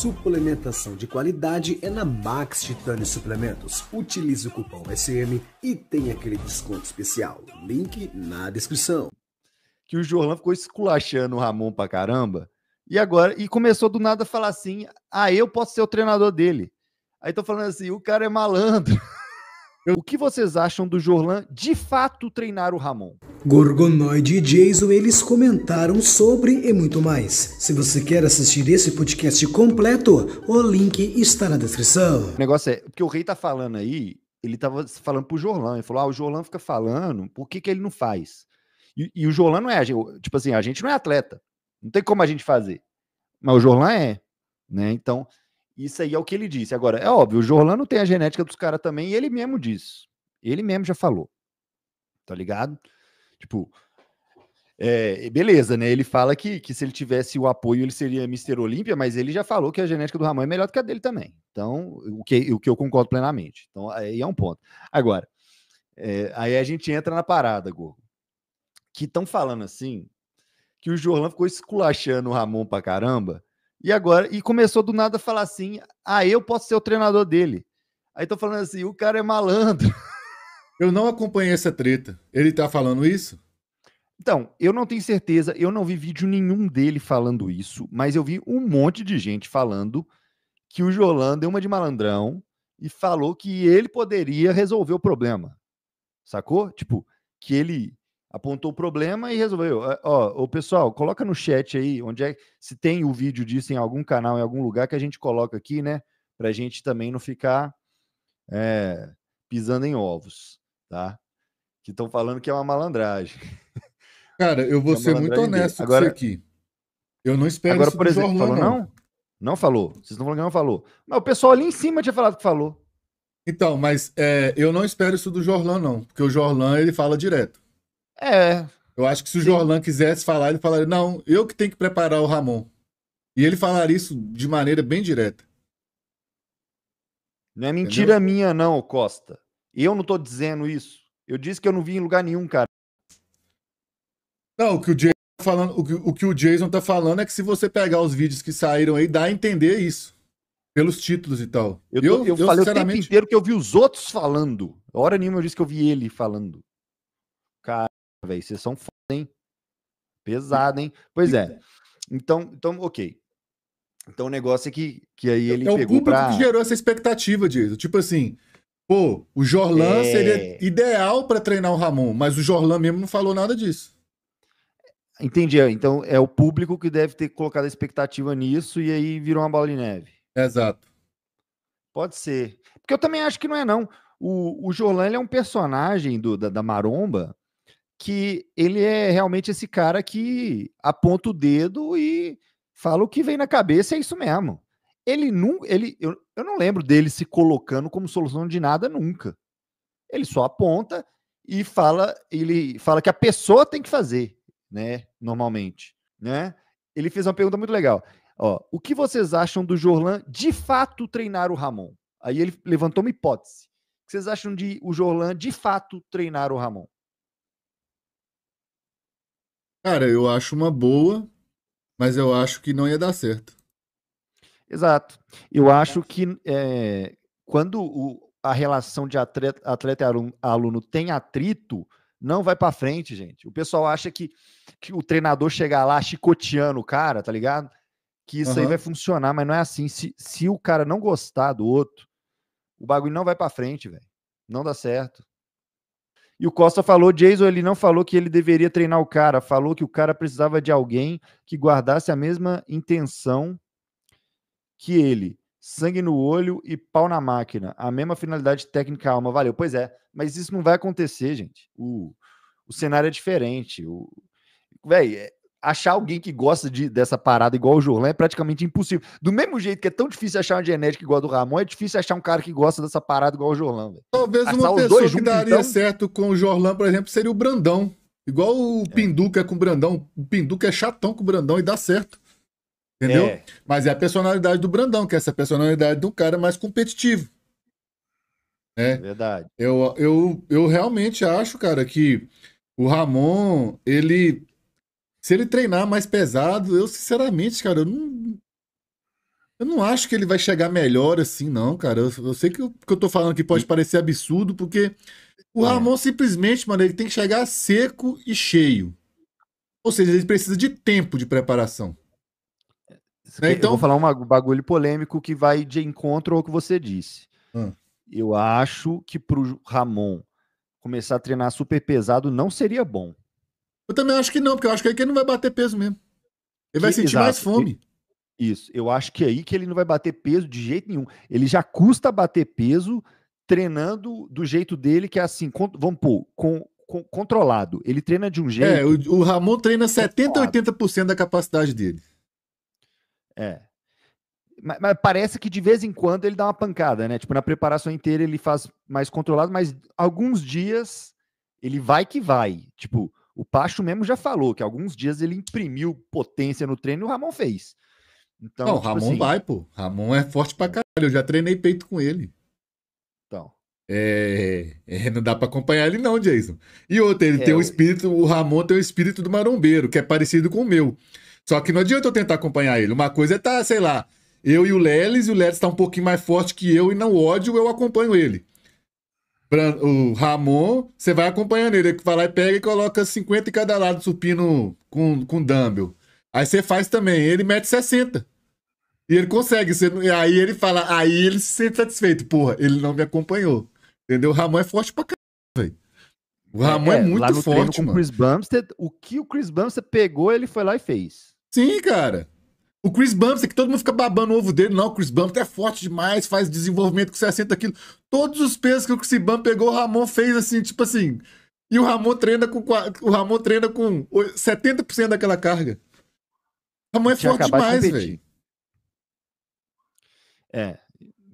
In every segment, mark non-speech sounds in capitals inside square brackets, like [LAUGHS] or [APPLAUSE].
Suplementação de qualidade é na Max Titânio Suplementos. Utilize o cupom SM e tem aquele desconto especial. Link na descrição. Que o Jorlan ficou esculachando o Ramon pra caramba. E agora, e começou do nada a falar assim: ah, eu posso ser o treinador dele. Aí tô falando assim, o cara é malandro. [LAUGHS] O que vocês acham do Jorlan de fato treinar o Ramon? Gorgonoid e Jason, eles comentaram sobre e muito mais. Se você quer assistir esse podcast completo, o link está na descrição. O negócio é, que o rei tá falando aí, ele tava falando pro Jorlan, ele falou, ah, o Jorlan fica falando, por que que ele não faz? E, e o Jorlan não é, tipo assim, a gente não é atleta, não tem como a gente fazer. Mas o Jorlan é, né, então... Isso aí é o que ele disse. Agora, é óbvio, o Jorlano tem a genética dos caras também, e ele mesmo diz. Ele mesmo já falou. Tá ligado? Tipo, é, beleza, né? Ele fala que, que se ele tivesse o apoio, ele seria Mr. Olímpia, mas ele já falou que a genética do Ramon é melhor do que a dele também. Então, o que, o que eu concordo plenamente. Então, aí é um ponto. Agora, é, aí a gente entra na parada, Gorgo. Que estão falando assim que o Jorlan ficou esculachando o Ramon pra caramba, e agora, e começou do nada a falar assim: ah, eu posso ser o treinador dele. Aí tô falando assim: o cara é malandro. [LAUGHS] Eu não acompanhei essa treta. Ele tá falando isso? Então, eu não tenho certeza, eu não vi vídeo nenhum dele falando isso, mas eu vi um monte de gente falando que o Jolando deu uma de malandrão e falou que ele poderia resolver o problema. Sacou? Tipo, que ele apontou o problema e resolveu. É, ó, o pessoal, coloca no chat aí onde é se tem o vídeo disso em algum canal, em algum lugar que a gente coloca aqui, né? Para a gente também não ficar é, pisando em ovos, tá? Que estão falando que é uma malandragem. [LAUGHS] Cara, eu vou é ser muito honesto agora, com isso aqui. Eu não espero agora, por exemplo, jornal, falou, não. não. não? falou. Vocês estão falando que não falou. Mas o pessoal ali em cima tinha falado que falou. Então, mas é, eu não espero isso do Jorlan, não. Porque o Jorlan, ele fala direto. É. Eu acho que se o Jorlan quisesse falar, ele falaria: não, eu que tenho que preparar o Ramon. E ele falaria isso de maneira bem direta. Não é mentira Entendeu? minha, não, Costa. Eu não estou dizendo isso. Eu disse que eu não vi em lugar nenhum, cara. Não, o que o Jason tá falando, o que, o que o Jason tá falando é que se você pegar os vídeos que saíram aí, dá a entender isso. Pelos títulos e tal. Eu, eu, eu, eu falei sinceramente... o tempo inteiro que eu vi os outros falando. A hora nenhuma eu disse que eu vi ele falando. Cara velho. Vocês são foda, hein? Hum, Pesado, hein? Pois é. é. Então, então ok. Então o negócio é que, que aí é, ele é pegou o público que gerou essa expectativa, disso. Tipo assim, pô, o Jorlan é... seria ideal para treinar o Ramon, mas o Jorlan mesmo não falou nada disso. Entendi. É, então é o público que deve ter colocado a expectativa nisso e aí virou uma bola de neve. Exato. Pode ser. Porque eu também acho que não é, não. O, o Jorlan é um personagem do, da, da Maromba que ele é realmente esse cara que aponta o dedo e fala o que vem na cabeça, é isso mesmo. Ele não, ele, eu, eu não lembro dele se colocando como solução de nada nunca. Ele só aponta e fala, ele fala que a pessoa tem que fazer, né? Normalmente, né? Ele fez uma pergunta muito legal. Ó, o que vocês acham do Jorlan de fato treinar o Ramon? Aí ele levantou uma hipótese. O que vocês acham de o Jorlan de fato treinar o Ramon? Cara, eu acho uma boa, mas eu acho que não ia dar certo. Exato. Eu acho que é, quando o, a relação de atleta, atleta e aluno, aluno tem atrito, não vai para frente, gente. O pessoal acha que, que o treinador chegar lá chicoteando o cara, tá ligado? Que isso uhum. aí vai funcionar, mas não é assim. Se, se o cara não gostar do outro, o bagulho não vai para frente, velho. Não dá certo. E o Costa falou, Jason, ele não falou que ele deveria treinar o cara, falou que o cara precisava de alguém que guardasse a mesma intenção que ele. Sangue no olho e pau na máquina. A mesma finalidade técnica alma. Valeu. Pois é, mas isso não vai acontecer, gente. O, o cenário é diferente. O, véi, é, achar alguém que gosta de, dessa parada igual o Jorlan né? é praticamente impossível. Do mesmo jeito que é tão difícil achar uma genética igual a do Ramon, é difícil achar um cara que gosta dessa parada igual o Jorlan. Véio. Talvez achar uma pessoa que daria então... certo com o Jorlan, por exemplo, seria o Brandão. Igual o é. Pinduca é com o Brandão. O Pinduca é chatão com o Brandão e dá certo. Entendeu? É. Mas é a personalidade do Brandão, que é essa personalidade de um cara mais competitivo. é Verdade. Eu, eu, eu realmente acho, cara, que o Ramon, ele se ele treinar mais pesado, eu sinceramente, cara, eu não. Eu não acho que ele vai chegar melhor assim, não, cara. Eu, eu sei que o que eu tô falando aqui pode parecer absurdo, porque o é. Ramon simplesmente, mano, ele tem que chegar seco e cheio. Ou seja, ele precisa de tempo de preparação. Né? Então... Eu vou então falar um bagulho polêmico que vai de encontro ao que você disse. Hum. Eu acho que pro Ramon começar a treinar super pesado não seria bom. Eu também acho que não, porque eu acho que é aí que ele não vai bater peso mesmo. Ele vai sentir exato, mais fome. Isso, eu acho que é aí que ele não vai bater peso de jeito nenhum. Ele já custa bater peso treinando do jeito dele, que é assim, vamos pôr, com, com, controlado. Ele treina de um é, jeito. É, o, o Ramon treina 70, 80% da capacidade dele. É. Mas, mas, parece que de vez em quando ele dá uma pancada, né? Tipo, na preparação inteira ele faz mais controlado, mas alguns dias ele vai que vai. Tipo, o Pacho mesmo já falou que alguns dias ele imprimiu potência no treino e o Ramon fez. Então, não, tipo Ramon assim... vai, pô. Ramon é forte pra caralho. Eu já treinei peito com ele. Então. É, é não dá para acompanhar ele, não, Jason. E outra, ele é, tem o um espírito, o Ramon tem o um espírito do marombeiro, que é parecido com o meu. Só que não adianta eu tentar acompanhar ele. Uma coisa é tá, sei lá, eu e o Leles, e o Leles tá um pouquinho mais forte que eu e não ódio, eu acompanho ele o Ramon, você vai acompanhando ele. Ele vai lá e pega e coloca 50 em cada lado, supino com, com dumbbell. Aí você faz também, ele mete 60. E ele consegue. Você, aí ele fala, aí ele se sente satisfeito. Porra, ele não me acompanhou. Entendeu? O Ramon é forte pra caralho, velho. O Ramon é, é, é muito lá no forte, com mano. Chris Bumstead, o que o Chris Bumstead pegou, ele foi lá e fez. Sim, cara. O Chris Bumstead, que todo mundo fica babando o ovo dele. Não, o Chris Bumstead é forte demais, faz desenvolvimento com 60 quilos. Todos os pesos que o Chris Bumstead pegou, o Ramon fez assim, tipo assim. E o Ramon treina com, o Ramon treina com 70% daquela carga. O Ramon é forte demais, de velho. É,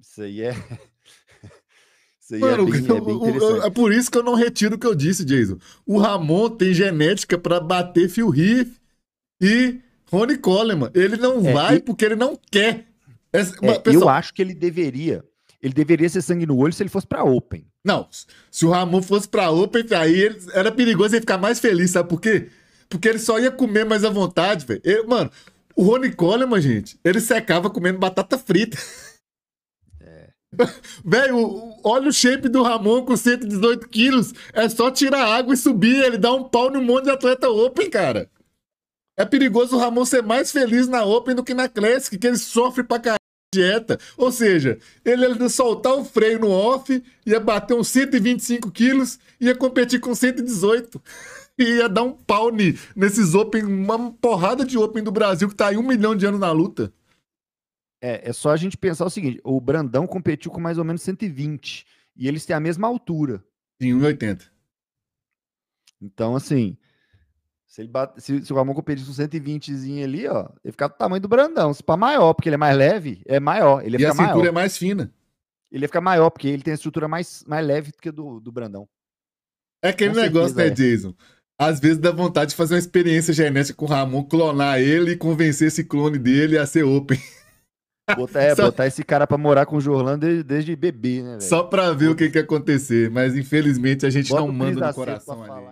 isso aí é. [LAUGHS] Isso aí é Mano, [LAUGHS] é, bem, é, bem é, por isso que eu não retiro o que eu disse, Jason. O Ramon tem genética para bater Phil Heath e Rony Coleman. Ele não é, vai e... porque ele não quer. é, pessoal... Eu acho que ele deveria. Ele deveria ser sangue no olho se ele fosse pra Open. Não, se o Ramon fosse pra Open, aí ele, era perigoso ele ficar mais feliz, sabe por quê? Porque ele só ia comer mais à vontade, velho. Mano, o Rony Coleman, gente, ele secava comendo batata frita. É. [LAUGHS] Velho, olha o shape do Ramon com 118 quilos. É só tirar água e subir. Ele dá um pau no monte de atleta open, cara. É perigoso o Ramon ser mais feliz na Open do que na Classic, que ele sofre pra caralho dieta. Ou seja, ele ia é soltar o freio no off, ia bater uns 125 quilos, ia competir com 118. [LAUGHS] E ia dar um pau nesses Open, uma porrada de Open do Brasil que tá aí um milhão de anos na luta. É, é só a gente pensar o seguinte: o Brandão competiu com mais ou menos 120 e eles têm a mesma altura. Sim, 1,80. Então, assim, se, ele bate, se, se o Ramon pedisse um 120zinho ali, ó, ele ficar do tamanho do Brandão. Se para maior, porque ele é mais leve, é maior. Ele e a cintura maior. é mais fina. Ele ia ficar maior, porque ele tem a estrutura mais, mais leve do que do, do Brandão. É aquele com negócio, certeza, né, é. Jason? Às vezes dá vontade de fazer uma experiência genética com o Ramon, clonar ele e convencer esse clone dele a ser open. Botar, é, [LAUGHS] Só... botar esse cara pra morar com o Jorlan desde, desde bebê, né, velho? Só pra ver o que que acontecer, mas infelizmente a gente Bota não manda no coração ali.